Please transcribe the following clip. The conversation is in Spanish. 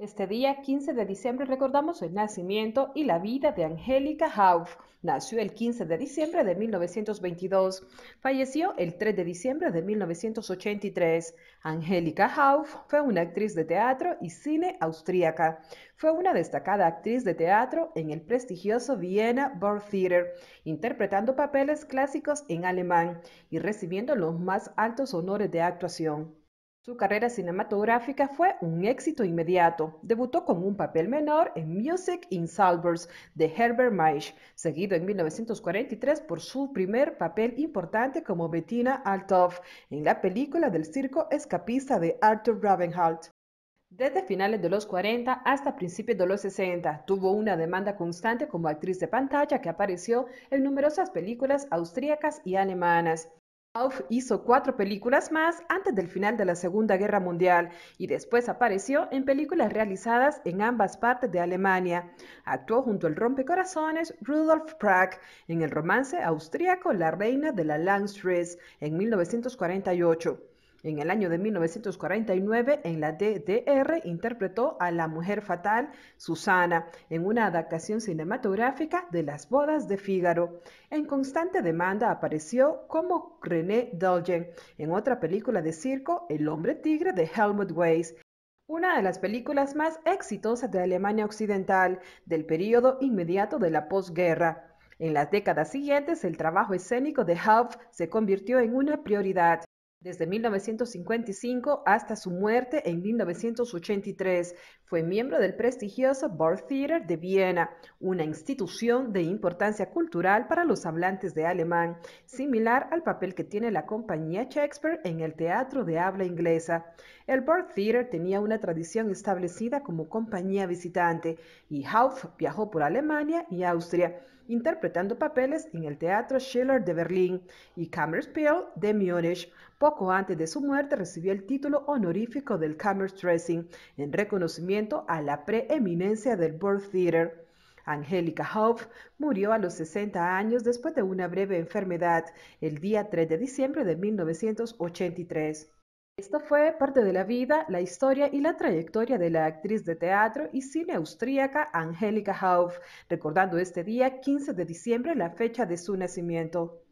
Este día 15 de diciembre recordamos el nacimiento y la vida de Angélica Hauff. Nació el 15 de diciembre de 1922, falleció el 3 de diciembre de 1983. Angélica Hauff fue una actriz de teatro y cine austríaca. Fue una destacada actriz de teatro en el prestigioso Vienna Burgtheater, interpretando papeles clásicos en alemán y recibiendo los más altos honores de actuación. Su carrera cinematográfica fue un éxito inmediato. Debutó con un papel menor en Music in Salvers de Herbert Meisch, seguido en 1943 por su primer papel importante como Bettina Altoff en la película del circo escapista de Arthur Ravenhalt. Desde finales de los 40 hasta principios de los 60, tuvo una demanda constante como actriz de pantalla que apareció en numerosas películas austríacas y alemanas hizo cuatro películas más antes del final de la Segunda Guerra Mundial y después apareció en películas realizadas en ambas partes de Alemania. Actuó junto al rompecorazones Rudolf Prack en el romance austríaco La Reina de la Langstrasse en 1948. En el año de 1949, en la DDR, interpretó a la mujer fatal Susana en una adaptación cinematográfica de Las bodas de Fígaro. En constante demanda apareció como René Dolgen en otra película de circo, El hombre tigre de Helmut Weiss una de las películas más exitosas de Alemania Occidental del período inmediato de la posguerra. En las décadas siguientes, el trabajo escénico de Half se convirtió en una prioridad. Desde 1955 hasta su muerte en 1983, fue miembro del prestigioso Bord Theater de Viena, una institución de importancia cultural para los hablantes de alemán, similar al papel que tiene la compañía Shakespeare en el teatro de habla inglesa. El Bord Theater tenía una tradición establecida como compañía visitante y Hauff viajó por Alemania y Austria interpretando papeles en el Teatro Schiller de Berlín y Kammerspiel de Múnich. Poco antes de su muerte recibió el título honorífico del Kammerstressing en reconocimiento a la preeminencia del World Theater. Angélica Hoff murió a los 60 años después de una breve enfermedad el día 3 de diciembre de 1983. Esta fue parte de la vida, la historia y la trayectoria de la actriz de teatro y cine austríaca Angélica Hauff, recordando este día 15 de diciembre la fecha de su nacimiento.